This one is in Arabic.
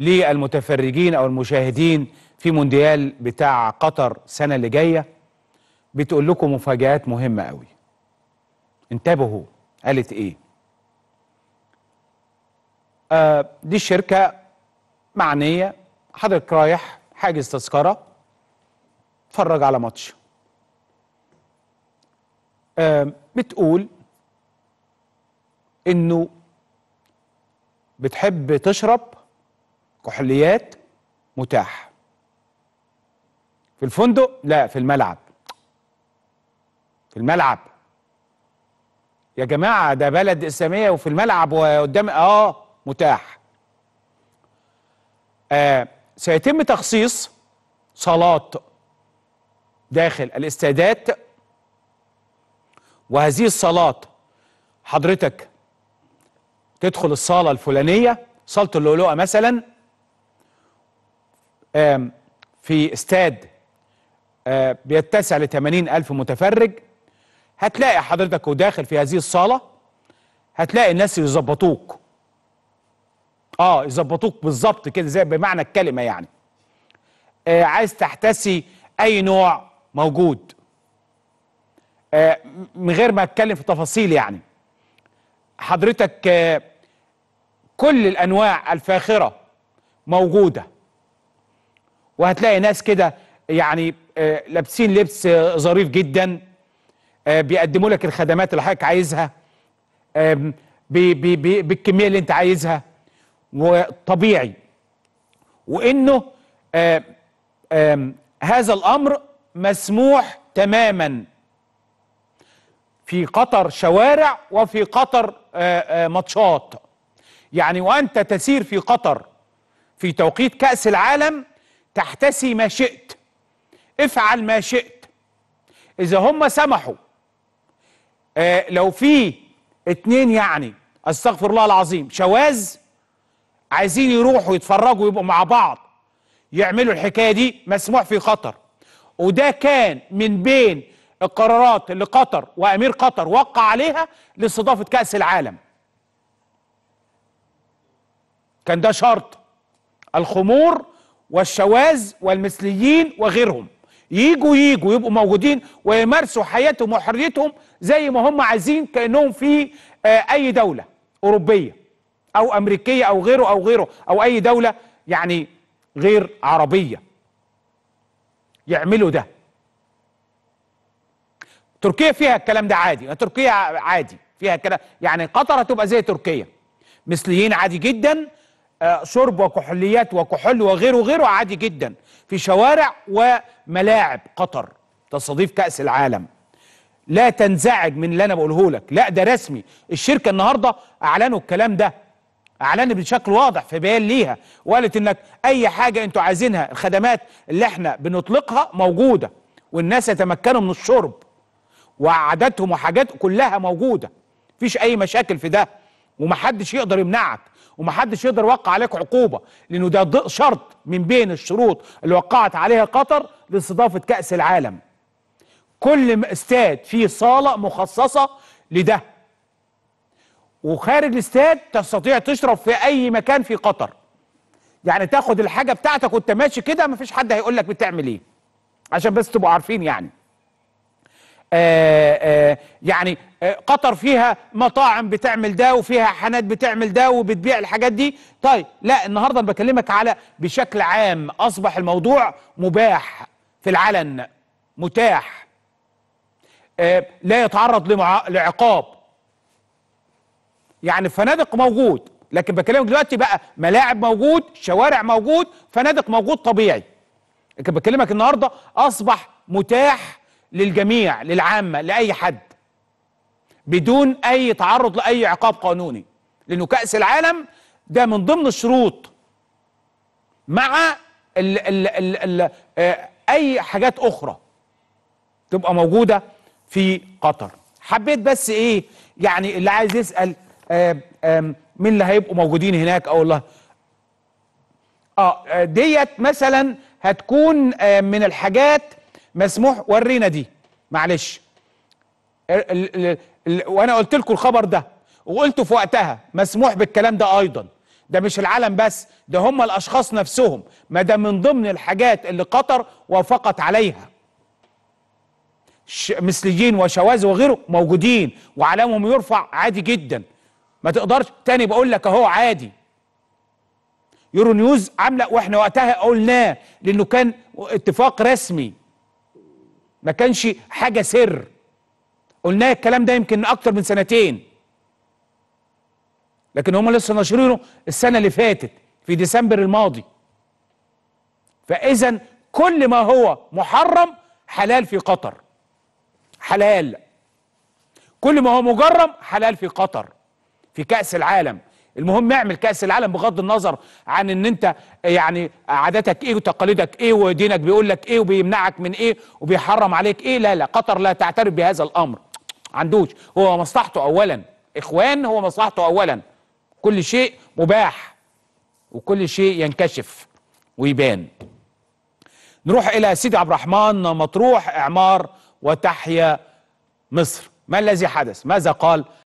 للمتفرجين او المشاهدين في مونديال بتاع قطر السنه اللي جايه بتقول لكم مفاجآت مهمه قوي انتبهوا قالت ايه آه دي الشركه معنيه حضرتك رايح حاجز تذكره اتفرج على ماتش آه بتقول انه بتحب تشرب كحوليات متاح في الفندق لا في الملعب في الملعب يا جماعة ده بلد إسلامية وفي الملعب وقدام آه متاح آه سيتم تخصيص صلاة داخل الاستادات وهذه الصلاة حضرتك تدخل الصالة الفلانية صالة اللؤلؤة مثلا في استاد بيتسع ل ألف متفرج هتلاقي حضرتك وداخل في هذه الصالة هتلاقي الناس يظبطوك اه يظبطوك بالظبط كده زي بمعنى الكلمة يعني آه عايز تحتسي أي نوع موجود آه من غير ما أتكلم في تفاصيل يعني حضرتك آه كل الأنواع الفاخرة موجودة وهتلاقي ناس كده يعني آه، لابسين لبس آه، ظريف جدا آه، بيقدموا لك الخدمات اللي حضرتك عايزها بي بي بي بالكميه اللي انت عايزها وطبيعي وانه هذا الامر مسموح تماما في قطر شوارع وفي قطر ماتشات يعني وانت تسير في قطر في توقيت كاس العالم تحتسي ما شئت افعل ما شئت اذا هم سمحوا آه لو في اتنين يعني استغفر الله العظيم شواذ عايزين يروحوا يتفرجوا يبقوا مع بعض يعملوا الحكايه دي مسموح في قطر وده كان من بين القرارات اللي قطر وامير قطر وقع عليها لاستضافه كاس العالم كان ده شرط الخمور والشواذ والمثليين وغيرهم يجوا يجوا يبقوا موجودين ويمارسوا حياتهم وحريتهم زي ما هم عايزين كانهم في آه، اي دوله اوروبيه او امريكيه او غيره او غيره او اي دوله يعني غير عربيه يعملوا ده تركيا فيها الكلام ده عادي تركيا عادي فيها الكلام يعني قطر هتبقى زي تركيا مثليين عادي جدا آه، شرب وكحوليات وكحول وغيره وغيره عادي جدا في شوارع وملاعب قطر تستضيف كأس العالم لا تنزعج من اللي انا بقوله لك لا ده رسمي الشركه النهارده اعلنوا الكلام ده اعلنت بشكل واضح في بيان ليها وقالت انك اي حاجه انتوا عايزينها الخدمات اللي احنا بنطلقها موجوده والناس يتمكنوا من الشرب وعاداتهم وحاجات كلها موجوده مفيش اي مشاكل في ده ومحدش يقدر يمنعك ومحدش يقدر يوقع عليك عقوبه لانه ده شرط من بين الشروط اللي وقعت عليها قطر لاستضافه كاس العالم كل استاد فيه صاله مخصصه لده وخارج الاستاد تستطيع تشرب في اي مكان في قطر يعني تاخد الحاجه بتاعتك وانت ماشي كده مفيش حد هيقول لك بتعمل ايه عشان بس تبقوا عارفين يعني آه، آه، يعني آه، قطر فيها مطاعم بتعمل ده وفيها حانات بتعمل ده وبتبيع الحاجات دي طيب لا النهارده انا بكلمك على بشكل عام اصبح الموضوع مباح في العلن متاح لا يتعرض لعقاب يعني فنادق موجود لكن بكلمك دلوقتي بقى ملاعب موجود شوارع موجود فنادق موجود طبيعي لكن بكلمك النهارده اصبح متاح للجميع للعامة لأي حد بدون أي تعرض لأي عقاب قانوني لأنه كأس العالم ده من ضمن الشروط مع ال ال ال الـ آه، أي حاجات أخرى تبقى موجودة في قطر حبيت بس إيه يعني اللي عايز يسأل آه، آه، مين اللي هيبقوا موجودين هناك أو الله اه ديت مثلا هتكون من الحاجات مسموح ورينا دي معلش ال ال وانا قلت لكم الخبر ده وقلت في وقتها مسموح بالكلام ده ايضا ده مش العالم بس ده هم الاشخاص نفسهم ما ده من ضمن الحاجات اللي قطر وافقت عليها مثليين وشواذ وغيره موجودين وعلامهم يرفع عادي جدا ما تقدرش تاني بقول لك اهو عادي يورو نيوز عامله واحنا وقتها قلناه لانه كان اتفاق رسمي ما كانش حاجه سر قلنا الكلام ده يمكن اكتر من سنتين لكن هم لسه ناشرينه السنه اللي فاتت في ديسمبر الماضي فاذا كل ما هو محرم حلال في قطر حلال كل ما هو مجرم حلال في قطر في كأس العالم المهم اعمل كاس العالم بغض النظر عن ان انت يعني عاداتك ايه وتقاليدك ايه ودينك بيقول لك ايه وبيمنعك من ايه وبيحرم عليك ايه لا لا قطر لا تعترف بهذا الامر عندوش هو مصلحته اولا اخوان هو مصلحته اولا كل شيء مباح وكل شيء ينكشف ويبان نروح الى سيدي عبد الرحمن مطروح اعمار وتحيا مصر ما الذي حدث ماذا قال